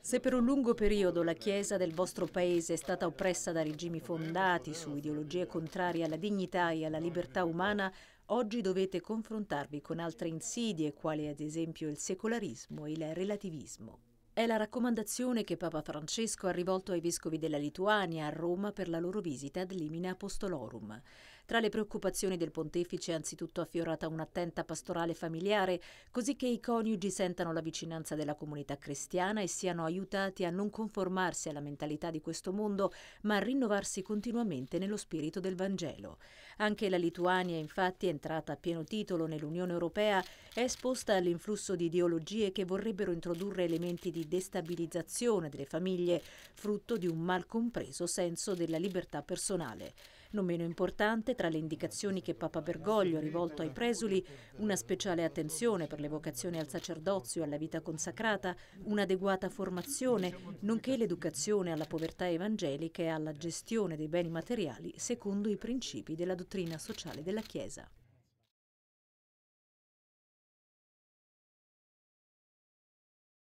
Se per un lungo periodo la Chiesa del vostro paese è stata oppressa da regimi fondati su ideologie contrarie alla dignità e alla libertà umana, oggi dovete confrontarvi con altre insidie, quali ad esempio il secolarismo e il relativismo. È la raccomandazione che Papa Francesco ha rivolto ai vescovi della Lituania a Roma per la loro visita ad Limina Apostolorum. Tra le preoccupazioni del pontefice è anzitutto affiorata un'attenta pastorale familiare, così che i coniugi sentano la vicinanza della comunità cristiana e siano aiutati a non conformarsi alla mentalità di questo mondo, ma a rinnovarsi continuamente nello spirito del Vangelo. Anche la Lituania, infatti, entrata a pieno titolo nell'Unione Europea, è esposta all'influsso di ideologie che vorrebbero introdurre elementi di destabilizzazione delle famiglie, frutto di un mal compreso senso della libertà personale. Non meno importante, tra le indicazioni che Papa Bergoglio ha rivolto ai presuli, una speciale attenzione per le vocazioni al sacerdozio e alla vita consacrata, un'adeguata formazione, nonché l'educazione alla povertà evangelica e alla gestione dei beni materiali secondo i principi della dottrina sociale della Chiesa.